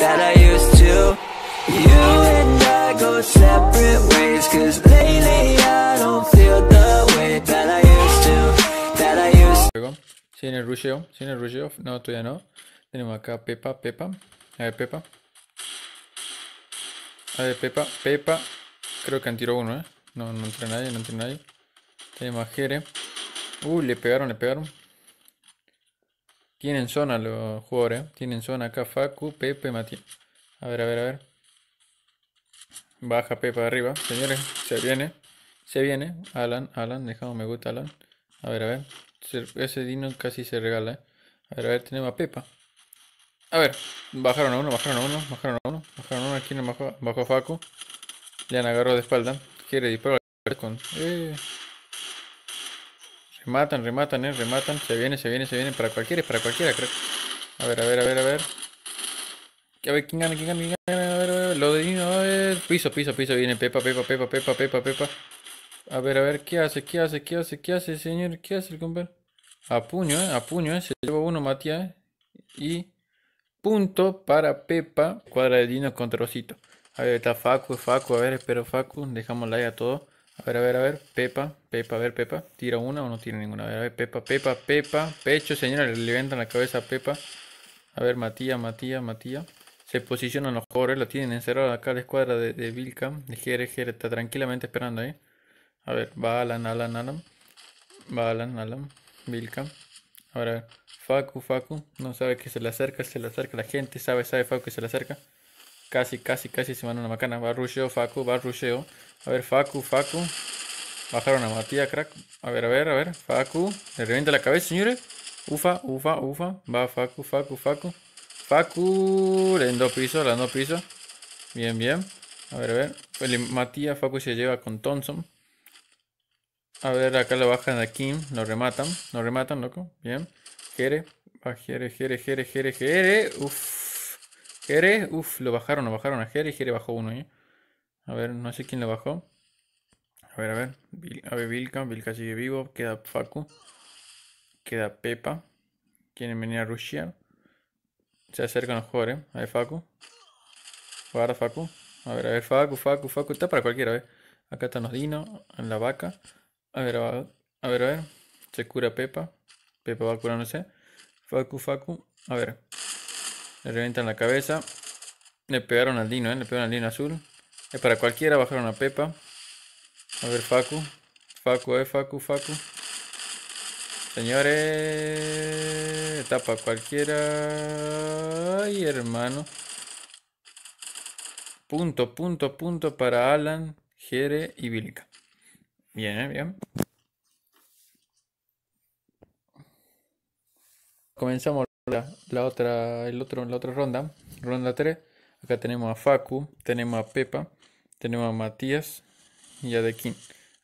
that I used to You and I go separate ways Cause lately I don't feel the way that I used to That I used to Sin el rusheo, sin el rusheo, no, todavía no Tenemos acá Pepa, Pepa A ver, Pepa A ver, Pepa, Pepa Creo que han tirado uno, eh No, no entra nadie, no entra nadie Tenemos a Jere Uh, le pegaron, le pegaron tienen zona los jugadores. ¿eh? Tienen zona acá Facu, Pepe, Matías. A ver, a ver, a ver. Baja Pepe arriba. Señores, se viene. Se viene. Alan, Alan. Dejamos me gusta, Alan. A ver, a ver. Ese Dino casi se regala. ¿eh? A ver, a ver. Tenemos a Pepa. A ver. Bajaron a uno, bajaron a uno, bajaron a uno. Bajaron uno. Aquí no bajó, bajó Facu. Le han agarrado de espalda. Quiere disparar con... Eh. Rematan, rematan, eh, rematan. Se viene, se viene, se viene. Para cualquiera, para cualquiera, creo. A ver, a ver, a ver, a ver. A ver, ¿quién gana, quién gana, quién gana? A ver, a ver, Lo de Dino ver Piso, piso, piso. Viene Pepa, Pepa, Pepa, Pepa, Pepa, Pepa. A ver, a ver, ¿qué hace, qué hace, qué hace, qué hace, señor? ¿Qué hace el compa? A puño, eh, a puño, eh. Se lleva uno, Matías. Eh. Y... Punto para Pepa. Cuadra de Dino contra Osito. A ver, está Facu, Facu. A ver, espero Facu. Dejamos ahí a todo. A ver, a ver, a ver. Pepa, Pepa, a ver, Pepa. ¿Tira una o no tiene ninguna? A ver, a ver, Pepa, Pepa, Pepa. Pecho, señora, le levantan la cabeza a Pepa. A ver, Matías, Matías, Matías. Se posicionan los jugadores, lo tienen encerrado acá la escuadra de, de Vilcam. De Jere, está tranquilamente esperando ahí. ¿eh? A ver, va Alan, Alan, Alan. Va Alan, Alan. Vilcam. a ver. Facu, Facu. No sabe que se le acerca, se le acerca la gente. Sabe, sabe Facu que se le acerca. Casi, casi, casi se manda una macana. Va rusheo, Facu, va rusheo. A ver, Facu, Facu. Bajaron a Matías, crack. A ver, a ver, a ver. Facu. Le revienta la cabeza, señores. Ufa, ufa, ufa. Va Facu, Facu, Facu. Facu. Le dos piso, le dos piso. Bien, bien. A ver, a ver. El Matías Facu se lleva con Thompson. A ver, acá lo bajan a Kim. Lo rematan. Lo rematan, loco. Bien. Jere. Va Jere, Jere, Jere, Jere, Jere. Uf. Jere, uff, lo bajaron, lo bajaron a Jere. Jere bajó uno, ¿eh? A ver, no sé quién lo bajó. A ver, a ver. A ver, Vilca. Vilca sigue vivo. Queda Facu. Queda Pepa. Quieren venir a Rusia, Se acercan los jugadores. ¿eh? A ver, Facu. Guarda, Facu. A ver, a ver, Facu, Facu, Facu. Está para cualquiera, a ver, Acá están los dinos. En la vaca. A ver, a ver, a ver. Se cura Pepa. Pepa va curándose. Facu, Facu. A ver. Le reventan la cabeza. Le pegaron al Dino, ¿eh? Le pegaron al Dino azul. Es para cualquiera, bajaron a Pepa. A ver, Facu. Facu, eh, Facu, Facu. Señores, etapa cualquiera. Ay, hermano. Punto, punto, punto para Alan, Jere y Bilica. Bien, ¿eh? bien. Comenzamos la otra, el otro, la otra ronda, ronda 3. Acá tenemos a Facu, tenemos a Pepa, tenemos a Matías y a Dequín.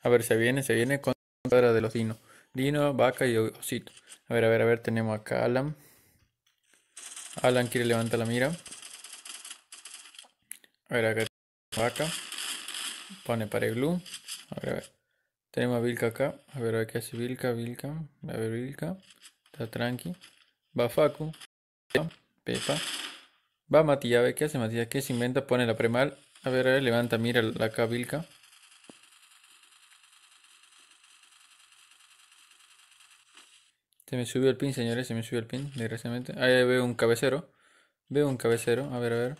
A ver, se viene, se viene con la de los dinos. Dino, vaca y osito. A ver, a ver, a ver, tenemos acá a Alan. Alan quiere levantar la mira. A ver, acá vaca. Pone para el glue. A ver, a ver. Tenemos a Vilca acá. A ver, a ver qué hace Vilca, Vilca. A ver, Vilca. Está tranqui. Va Facu. Pepa. Va Matilla. A ver, ¿qué hace Matilla? ¿Qué se inventa? Pone la premal. A ver, a ver, levanta, mira la cabilca. Se me subió el pin, señores, se me subió el pin, desgraciadamente. Ahí veo un cabecero. Veo un cabecero. A ver, a ver.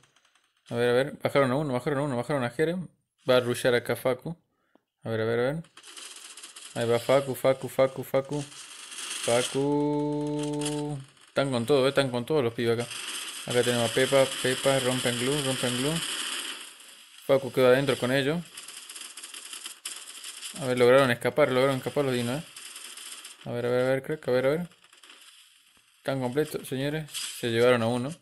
A ver, a ver. Bajaron a uno, bajaron a uno, bajaron a Jerem. Va a rushar acá Facu. A ver, a ver, a ver. Ahí va Facu, Facu, Facu, Facu. Facu. Están con todo, eh, están con todos los pibes acá. Acá tenemos a Pepa, Pepa, rompen glue, rompen glue. Paco quedó adentro con ellos. A ver, lograron escapar, lograron escapar los dinos, eh. A ver, a ver, a ver, crack, a ver, a ver. Están completos, señores. Se llevaron a uno.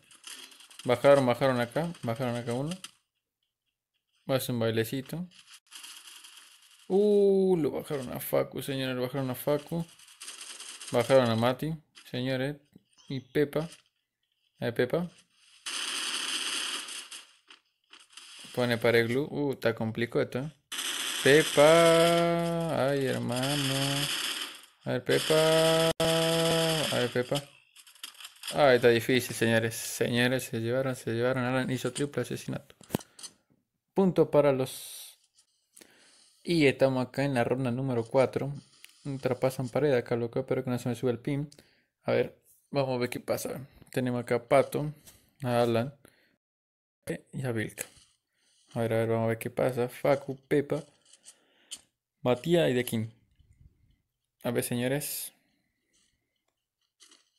Bajaron, bajaron acá, bajaron acá uno. Va a hacer un bailecito. Uh, lo bajaron a Facu, señores, lo bajaron a Facu. Bajaron a Mati, señores y Pepa. A Pepa. Pone pared glue. Uh, está complicado esto. ¿eh? Pepa. Ay, hermano. A ver, Pepa. A ver, Pepa. Ay, ah, está difícil, señores. Señores, se llevaron, se llevaron. Alan hizo triple asesinato. Punto para los... Y estamos acá en la ronda número 4. Trapasan pared acá, loco. Espero que no se me sube el pin. A ver, Vamos a ver qué pasa. Tenemos acá Pato, a Alan eh, y a A ver, a ver, vamos a ver qué pasa. Facu, Pepa, Matías y De A ver, señores.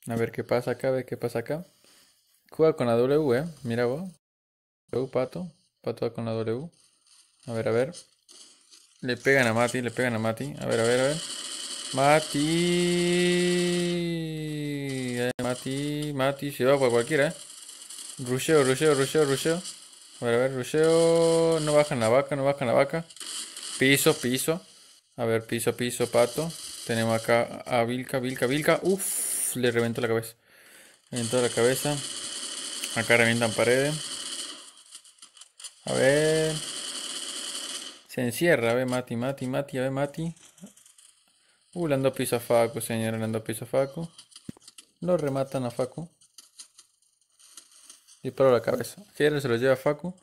A ver qué pasa acá, a ver qué pasa acá. Juega con la W, eh. Mira vos. W, Pato. Pato con la W. A ver, a ver. Le pegan a Mati, le pegan a Mati. A ver, a ver, a ver. Mati. Eh, Mati. Mati se va por cualquiera. ¿eh? Rusheo, rusheo, rusheo, rusheo. A ver, a ver, rusheo. No bajan la vaca, no bajan la vaca. Piso, piso. A ver, piso, piso, pato. Tenemos acá a Vilca, Vilca, Vilca. Uf, le reventó la cabeza. Reventó la cabeza. Acá revientan paredes. A ver. Se encierra. A ver, Mati, Mati, Mati. A ver, Mati. Uh, le ando piso a Facu, señor. Le ando piso a Facu. Lo rematan a Facu. y para la cabeza. Jere se lo lleva a Facu.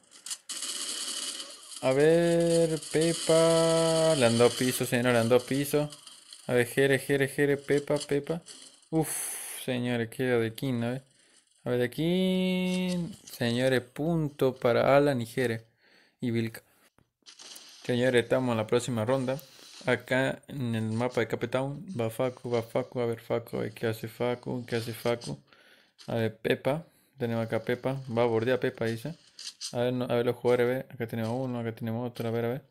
A ver, Pepa. Le andó piso, señor, le andó piso. A ver, Jere, Jere, Jere, Pepa, Pepa. Uf, señores, queda de King, ¿no? A ver, de aquí. Señores, punto para Alan y Jere. Y Vilca. Señores, estamos en la próxima ronda acá en el mapa de Capetown. Va Facu, va Facu, a ver Facu, a ver qué hace Facu, qué hace Facu. A ver Pepa, tenemos acá Pepa, va a bordear Pepa, dice. A ver, a ver los jugadores, acá tenemos uno, acá tenemos otro, a ver, a ver.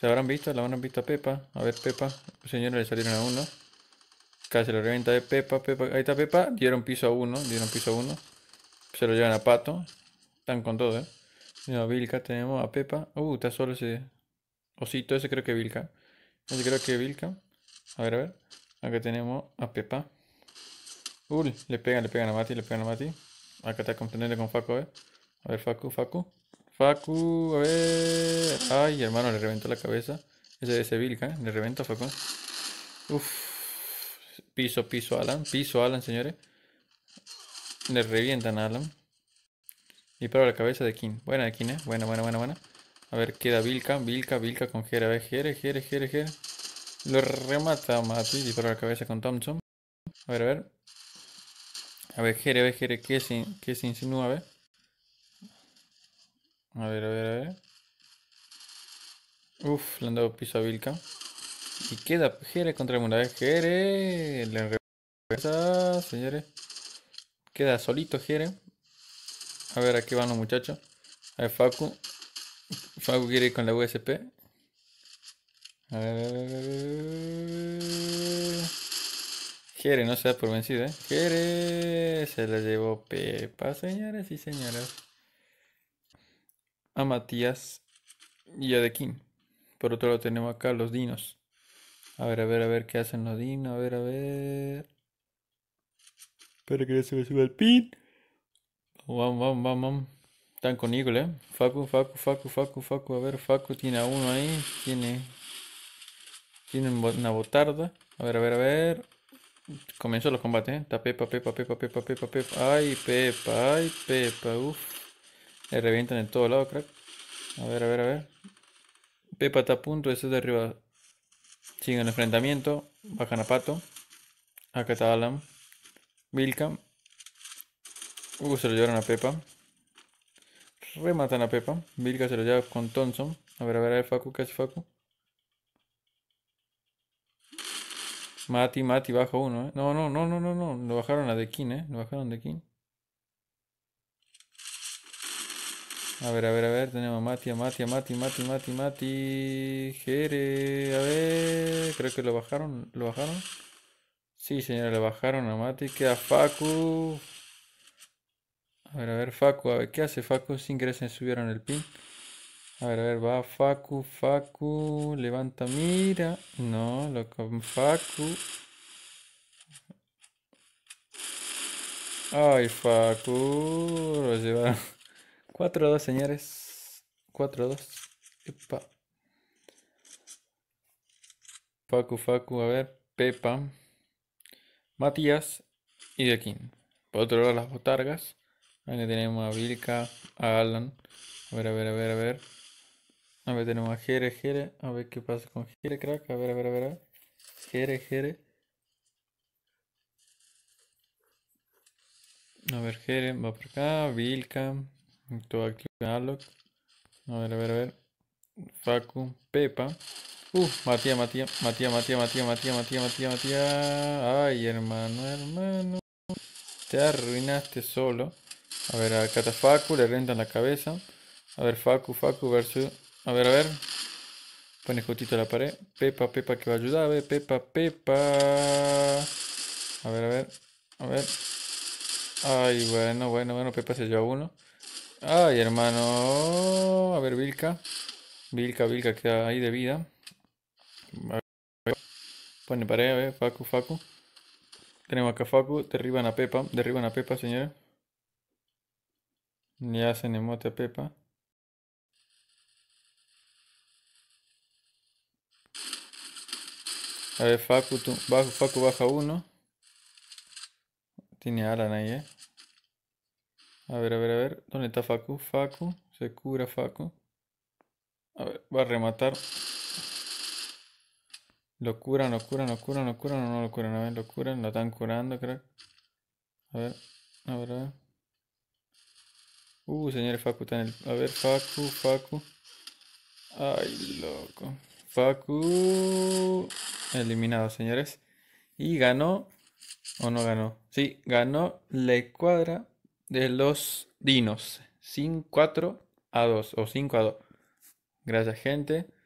¿Se habrán visto? ¿La habrán visto a Pepa? A ver Pepa, señores, le salieron a uno. Casi lo revienta de Pepa, Pepa, ahí está Pepa, dieron piso a uno, dieron piso a uno. Se lo llevan a Pato, están con todo, eh. Tenemos a Vilca, tenemos a Pepa. Uh, está solo ese osito, ese creo que Vilca. Yo creo que Vilca. A ver, a ver. Acá tenemos a Pepa. Uy, le pegan, le pegan a Mati, le pegan a Mati. Acá está contendiendo con Facu, a ver. A ver, Facu, Facu. Facu, a ver. Ay, hermano, le reventó la cabeza. Ese es Vilca, ¿eh? Le reventó a Facu. Uf. Piso, piso, Alan. Piso, Alan, señores. Le revientan a Alan. Y para la cabeza de King. Buena de King, ¿eh? Buena, buena, buena, buena. A ver, queda Vilca, Vilca, Vilca con Jere. A ver, Jere, Jere, Jere, Jere. Lo remata Mati, dispara la cabeza con Thompson. A ver, a ver. A ver, Jere, a ver, Jere, ¿qué se, qué se insinúa? A ver. A ver, a ver, a ver. Uf, le han dado piso a Vilca. Y queda Jere contra el mundo. A ver, Jere. Le regresa, señores. Queda solito Jere. A ver, aquí van los muchachos. A ver, Facu quiere ir con la USP. A ver, a ver, a ver. Jere, no sea por vencido, ¿eh? Jere se la llevó Pepa, señores y señoras. A Matías y a Dequín. Por otro lado tenemos acá los dinos. A ver, a ver, a ver qué hacen los dinos. A ver, a ver. Espera que no se suba el pin. Vamos, vamos, vamos, vamos. Están con Eagle, ¿eh? Facu, Facu, Facu, Facu, Facu. A ver, Facu tiene a uno ahí. Tiene. Tiene una botarda. A ver, a ver, a ver. Comenzó los combates, ¿eh? Está Pepa, Pepa, Pepa, Pepa, Pepa, Pepa. Ay, Pepa, ay, Pepa. Uf. Le revientan en todo lados, crack. A ver, a ver, a ver. Pepa está a punto, ese de arriba. Sigue el enfrentamiento. Bajan a Pato. Acá está Alan. Vilcam. Uh, se lo llevaron a Pepa. Rematan a Pepa. Vilga se lo lleva con Thompson. A ver, a ver, a ver, Facu, ¿qué hace Facu? Mati, Mati, baja uno, ¿eh? No, no, no, no, no, no. Lo bajaron a King, ¿eh? Lo bajaron a King. A ver, a ver, a ver. Tenemos a Mati, a Mati, a Mati, Mati, Mati, Mati. Jere, a ver. Creo que lo bajaron, lo bajaron. Sí, señora, le bajaron a Mati. A Facu. A ver, a ver, Facu, a ver, ¿qué hace Facu? Si ingresan, subieron el pin. A ver, a ver, va Facu, Facu, levanta mira. No, loco, Facu. Ay, Facu, lo llevaron. 4-2, señores. 4-2. Epa. Facu, Facu, a ver, Pepa. Matías y Dequín. Por otro lado, las botargas. Aquí tenemos a Vilka, a Alan. A ver, a ver, a ver, a ver. A ver, tenemos a Jere, Jere. A ver qué pasa con Jere, crack. A ver, a ver, a ver. A ver. Jere, Jere. A ver, Jere, va por acá. Vilka. Todo aquí, Alok. A ver, a ver, a ver. Facu, Pepa. Uh, Matías, Matías, Matías, Matías, Matías, Matías, Matías, Matías, Matías. Ay, hermano, hermano. Te arruinaste solo. A ver, acata Facu, le rentan la cabeza. A ver, Facu, Facu versus. A ver, a ver. Pone justito la pared. Pepa, Pepa que va a ayudar. A ver, Pepa, Pepa. A ver, a ver. A ver. Ay, bueno, bueno, bueno. Pepa se lleva uno. Ay, hermano. A ver, Vilca. Vilca, Vilca queda ahí de vida. Pone pared, a ver. Facu, Facu. Tenemos acá Facu. Derriban a Pepa. Derriban a Pepa, señora. Le hacen emote a Pepa. A ver, Facu, bajo, Facu baja uno. Tiene Alan ahí, eh. A ver, a ver, a ver. ¿Dónde está Facu? Facu. Se cura Facu. A ver, va a rematar. Lo curan, lo curan, lo curan, lo curan o no lo curan. A ver, lo curan, lo están curando, creo. A ver, a ver, a ver. Uh, señores, Facu está en el... A ver, Facu, Facu. Ay, loco. Facu... Eliminado, señores. Y ganó... ¿O no ganó? Sí, ganó la cuadra de los Dinos. 5-4 a 2 o 5 a 2. Gracias, gente.